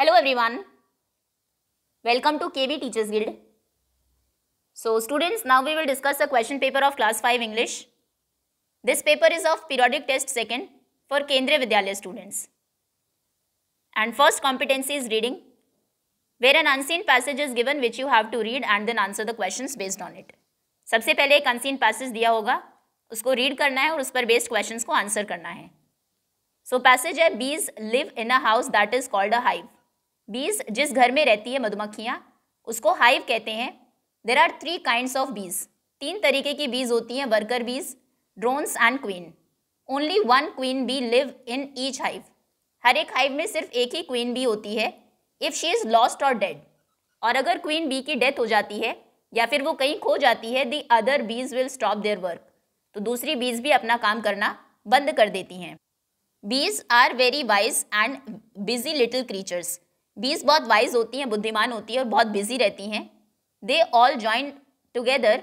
Hello everyone welcome to K V teachers guild so students now we will discuss the question paper of class five English this paper is of periodic test second for Kendriya Vidyalaya students and first competency is reading where an unseen passage is given which you have to read and then answer the question based on it सबसे पहले एक unseen passage दिया होगा उसको read करना है और उस पर बेस्ड क्वेश्चन को आंसर करना है सो पैसेज है bees live in a house that is called a hive bees जिस घर में रहती है मधुमक्खियाँ उसको हाइव कहते हैं there are three kind of bees तीन तरीके की बीज होती हैं worker bees drones and queen only one queen bee live in each hive हर एक हाइव में सिर्फ एक ही क्वीन बी होती है इफ़ शी इज़ लॉस्ट और डेड और अगर क्वीन बी की डेथ हो जाती है या फिर वो कहीं खो जाती है the other bees will stop their work तो दूसरी बीज भी अपना काम करना बंद कर देती हैं bees are very wise and busy little creatures bees बहुत वाइज होती हैं बुद्धिमान होती है और बहुत बिजी रहती हैं they all join together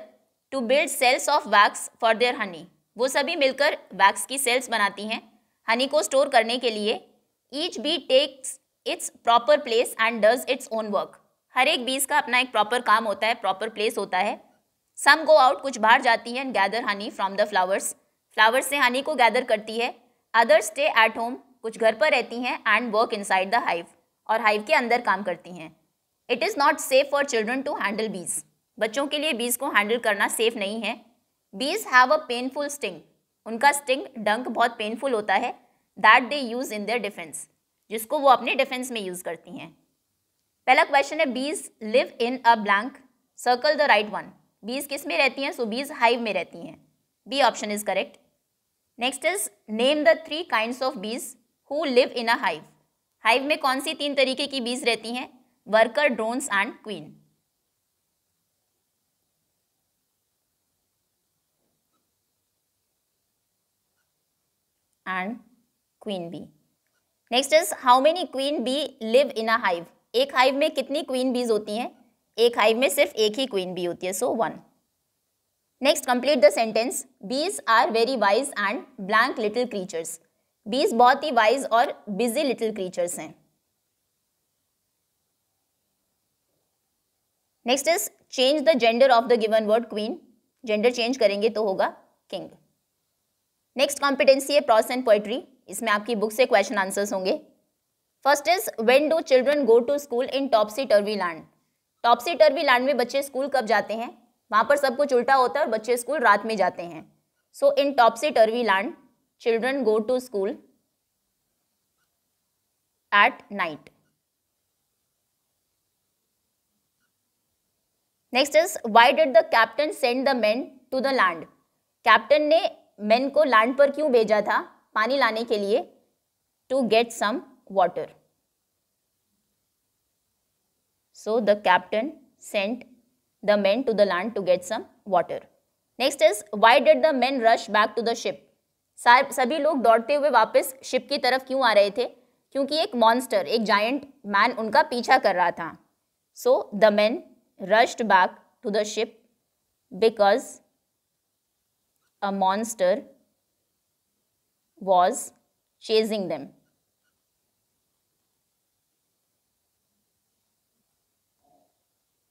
to build cells of wax for their honey वो सभी मिलकर वैक्स की सेल्स बनाती हैं हनी को स्टोर करने के लिए each bee takes its proper place and does its own work हर एक बीज का अपना एक प्रॉपर काम होता है प्रॉपर प्लेस होता है सम गो आउट कुछ बाहर जाती हैं and gather honey from the flowers flowers से हनी को गैदर करती है अदर स्टे एट होम कुछ घर पर रहती हैं and work inside the hive और हाइव के अंदर काम करती हैं it is not safe for children to handle bees बच्चों के लिए बीज को हैंडल करना सेफ नहीं है bees have a painful sting उनका स्टिंग डंक बहुत पेनफुल होता है that they use in their defence जिसको वो अपने डिफेंस में यूज़ करती हैं पहला क्वेश्चन है bees live in a blank circle the right one bees किस में रहती हैं सो बीज हाइव में रहती हैं B option is correct next is name the three kind of bees who live in a hive hive में कौन सी तीन तरीके की बीज रहती हैं worker drones and queen and queen bee next is how many queen bee live in a hive एक hive में कितनी क्वीन बीज होती हैं एक हाइव में सिर्फ एक ही क्वीन बी होती है so one next complete the sentence bees are very wise and blank little creatures bees बहुत ही वाइज और बिजी लिटिल क्रीचर्स हैं next is change the gender of the given word queen gender change करेंगे तो होगा king next competency है prose and poetry इसमें आपकी बुक से क्वेश्चन आंसर्स होंगे first is when do children go to school in topsy turvy land topsy turvy land में बच्चे स्कूल कब जाते हैं वहां पर सब कुछ उल्टा होता है और बच्चे स्कूल रात में जाते हैं so in topsy turvy land children go to school at night next is why did the captain send the man to the land captain ने मैन को लैंड पर क्यों भेजा था पानी लाने के लिए to get some water so the captain sent the man to the land to get some water next is why did the man rush back to the ship सभी लोग दौड़ते हुए वापस शिप की तरफ क्यों आ रहे थे क्योंकि एक मॉन्स्टर एक जायंट मैन उनका पीछा कर रहा था so the man rushed back to the ship because a monster was chasing them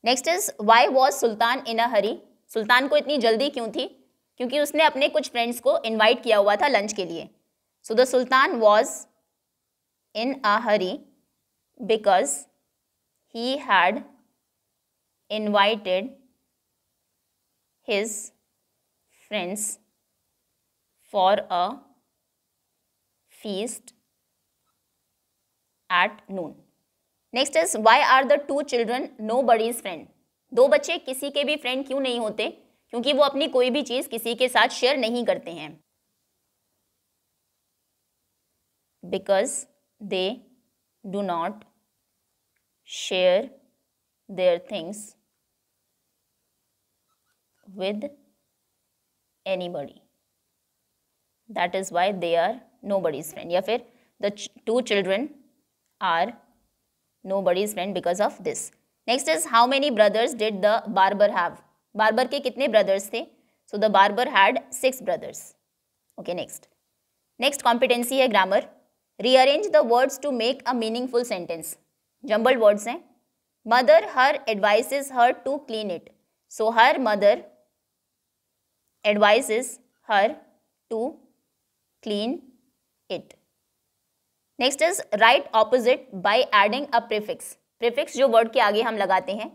next is why was sultan in a hurry सुल्तान को इतनी जल्दी क्यों थी क्योंकि उसने अपने कुछ फ्रेंड्स को इनवाइट किया हुआ था लंच के लिए so the sultan was in a hurry because he had invited his friends for a feast at noon next is why are the two children nobody's friend दो बच्चे किसी के भी फ्रेंड क्यों नहीं होते क्योंकि वो अपनी कोई भी चीज किसी के साथ शेयर नहीं करते हैं because they do not share their things with anybody that is why they are nobody's friend या फिर the two children are nobody's friend because of this next is how many brothers did the barber have barber के कितने brothers थे so the barber had six brothers okay next next competency है grammar rearrange the words to make a meaningful sentence jumble words हैं mother her is here to clean it so her mother is here to clean it next is write opposite by adding a prefix prefix जो word के आगे हम लगाते हैं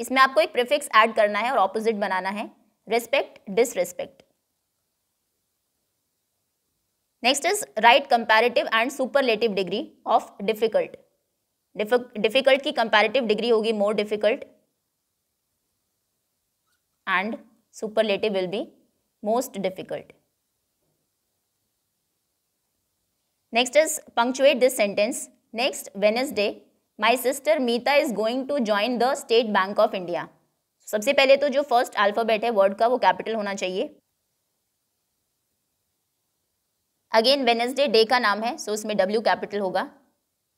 इसमें आपको एक प्रिफिक्स ऐड करना है और ऑपोजिट बनाना है respect disrespect next is write comparative and superlative degree of difficult difficult की कंपैरेटिव डिग्री होगी more difficult and superlative will be most difficult next is punctuate this sentence next Wednesday my sister Meeta is going to join the State Bank of India सबसे पहले तो जो first alphabet है word का वो capital होना चाहिए अगेन वेनेसडे डे का नाम है सो so उसमें डब्ल्यू कैपिटल होगा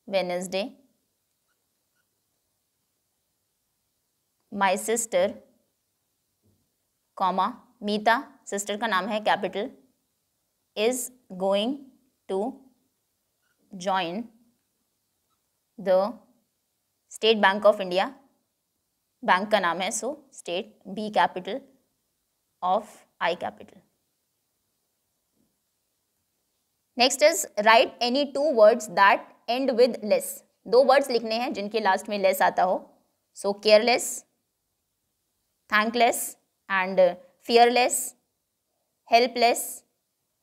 Wednesday my sister comma Meeta sister का नाम है capital is going to join the State Bank of India bank का नाम है so state B capital of I capital next is write any two words that end with less दो words लिखने हैं जिनके लास्ट में लेस आता हो so careless thankless and fearless helpless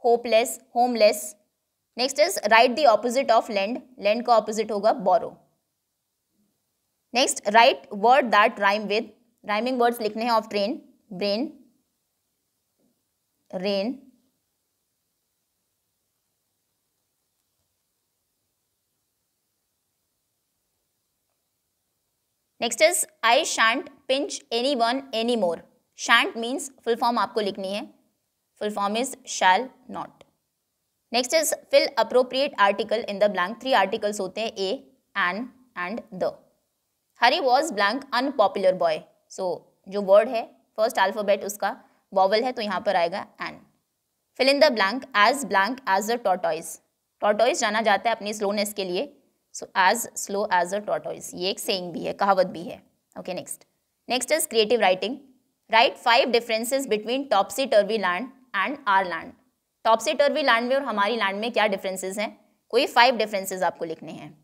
hopeless homeless next is right the opposite of lend lend का opposite होगा borrow next write word that rhyme with rhyming words लिखने हैं of train brain rain next is I shan't pinch any one any more shan't means full form आपको लिखनी है full form is shall not next is fill appropriate article in the blank three articles होते हैं a an and the Hari was blank unpopular boy so जो word है first alphabet उसका vowel है तो यहाँ पर आएगा an fill in the blank as blank as a tortoise tortoise जाना जाता है अपनी स्लोनेस के लिए so as slow as a tortoise ये एक सेंग भी है कहावत भी है okay next next is creative writing write five differences between topsy turvy land and our land topsy turvy land में और हमारी लैंड में क्या डिफरेंसेज हैं कोई फाइव डिफरेंसेज आपको लिखने हैं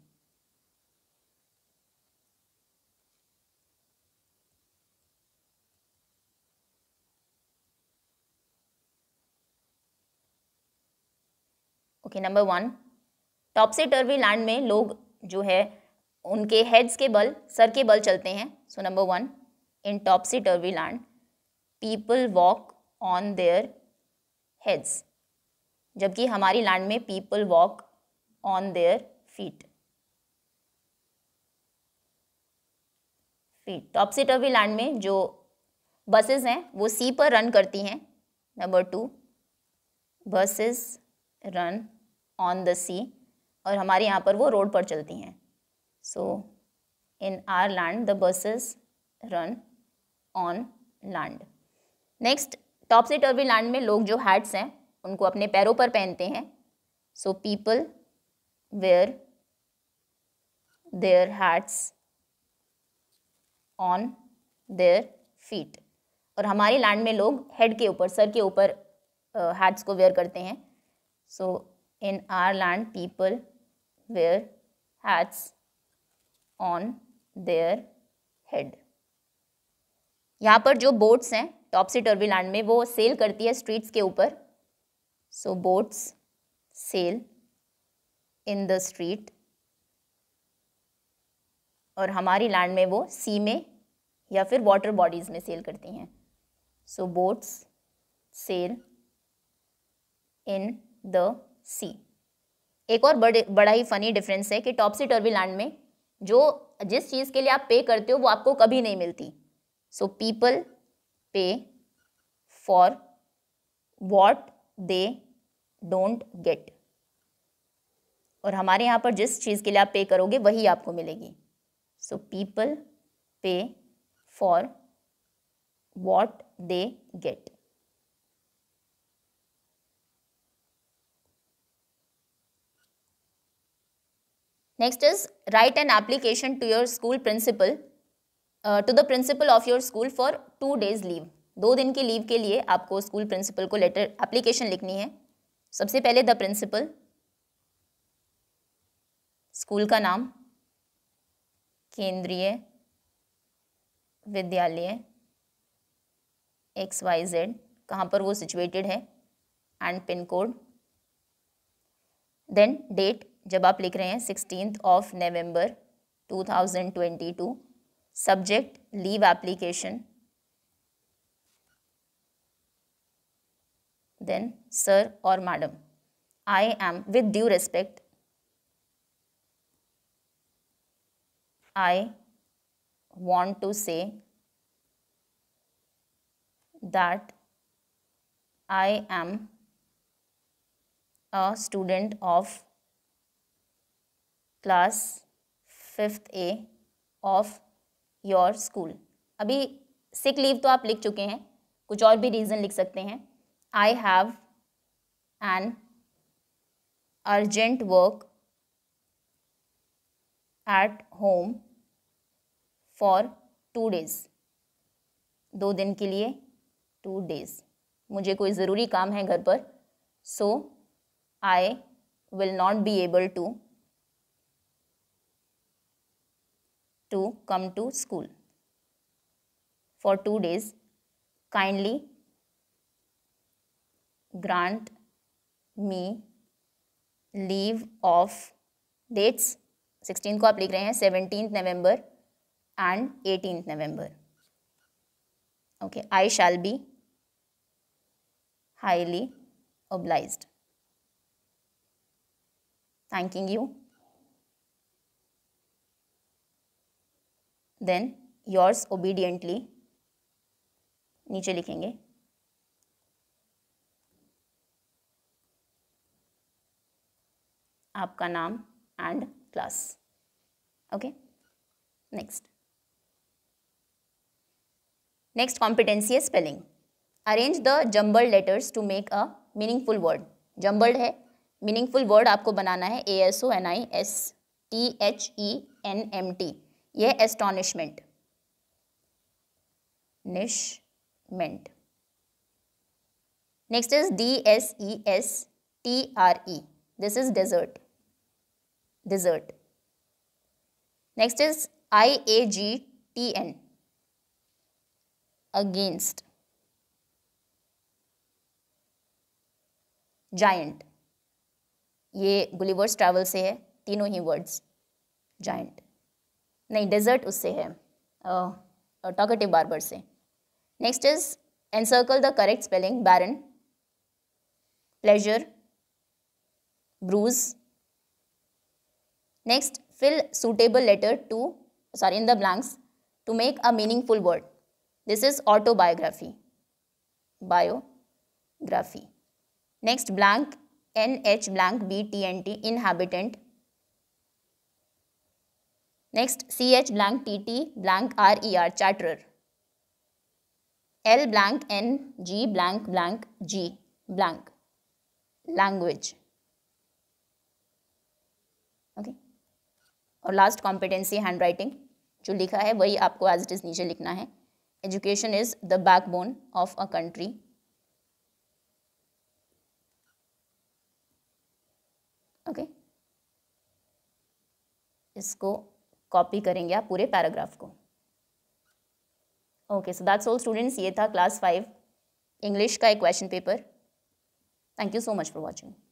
okay number one topsy turvy land में लोग जो है उनके हेड्स के बल सर के बल चलते हैं so number one in topsy turvy land people walk on their heads जबकि हमारी लैंड में people walk on their feet feet topsy turvy land में जो बसेस हैं वो सी पर रन करती हैं number two buses run on the sea और हमारे यहाँ पर वो रोड पर चलती हैं so in our land the buses run on land next top topsy turvy land में लोग जो हैट्स हैं उनको अपने पैरों पर पहनते हैं so people wear their hats on their feet और हमारे लैंड में लोग हेड के ऊपर सर के ऊपर हैट्स को वेयर करते हैं सो In our land, people wear hats on their head. यहाँ पर जो बोट्स हैं टॉपसी टर्वी लैंड में वो सेल करती है स्ट्रीट्स के ऊपर so boats sail in the street और हमारी लैंड में वो सी में या फिर वाटर बॉडीज़ में सेल करती हैं so boats sail in the sea एक और बड़े बड़ा ही फनी डिफरेंस है कि टॉपसी टर्वी लैंड में जो जिस चीज़ के लिए आप पे करते हो वो आपको कभी नहीं मिलती so people pay for what they don't get और हमारे यहाँ पर जिस चीज़ के लिए आप पे करोगे वही आपको मिलेगी so people pay for what they get next is write an application to your school principal uh, to the principal of your school for days days leave दो दिन की लीव के लिए आपको स्कूल प्रिंसिपल को लेटर एप्लीकेशन लिखनी है सबसे पहले द प्रिंसिपल स्कूल का नाम केंद्रीय विद्यालय एक्स वाई जेड कहाँ पर वो सिचुएटेड है and pin code then date जब आप लिख रहे हैं sixteen of November 2022 subject leave application then sir और madam I am with due respect I want to say that I am a student of class fifth A of your school अभी sick leave तो आप लिख चुके हैं कुछ और भी रीज़न लिख सकते हैं I have an urgent work at home for two days दो दिन के लिए टू डेज़ मुझे कोई ज़रूरी काम है घर पर so I will not be able to to come to school for two days. Kindly grant me leave of dates sixteen को आप लिख रहे हैं seventeen November and eighteen November okay I shall be highly oblige thanking you then yours obediently नीचे लिखेंगे आपका नाम and class okay next next competency है spelling arrange the jumbled letters to make a meaningful word jumbled है meaningful word आपको बनाना है A S O N I S T H E N M T ये astonishment निशमेंट next is D S E S T R E this is desert dessert next is I A G T N against giant ये Gulliver's travel से है तीनों ही words giant नहीं desert उससे है टॉकेटिव बार्बर से next is encircle the correct spelling barren pleasure bruise next fill suitable letter to sorry in the blanks to make a meaningful word this is autobiography biography next blank N H blank B T N T inhabitant next C H blank T T blank R E R charter L blank N G blank blank G blank language okay और last competency handwriting जो लिखा है वही आपको as it is नीचे लिखना है education is the backbone of a country okay इसको कॉपी करेंगे आप पूरे पैराग्राफ को okay so that's all students ये था क्लास फाइव इंग्लिश का एक question paper thank you so much for watching